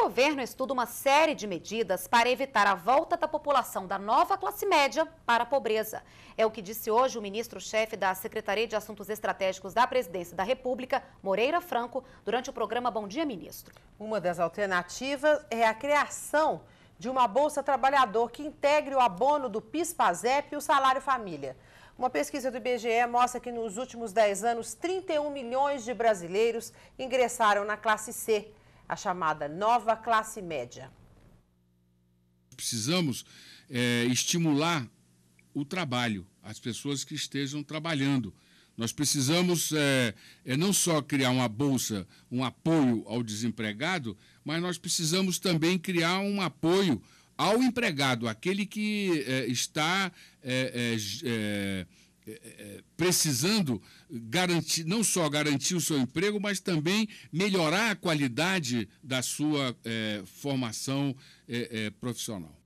O governo estuda uma série de medidas para evitar a volta da população da nova classe média para a pobreza. É o que disse hoje o ministro-chefe da Secretaria de Assuntos Estratégicos da Presidência da República, Moreira Franco, durante o programa Bom Dia Ministro. Uma das alternativas é a criação de uma bolsa trabalhador que integre o abono do PIS/PASEP e o salário família. Uma pesquisa do IBGE mostra que nos últimos 10 anos, 31 milhões de brasileiros ingressaram na classe C a chamada nova classe média. Precisamos é, estimular o trabalho, as pessoas que estejam trabalhando. Nós precisamos é, é, não só criar uma bolsa, um apoio ao desempregado, mas nós precisamos também criar um apoio ao empregado, aquele que é, está é, é, é, precisando garantir, não só garantir o seu emprego, mas também melhorar a qualidade da sua é, formação é, profissional?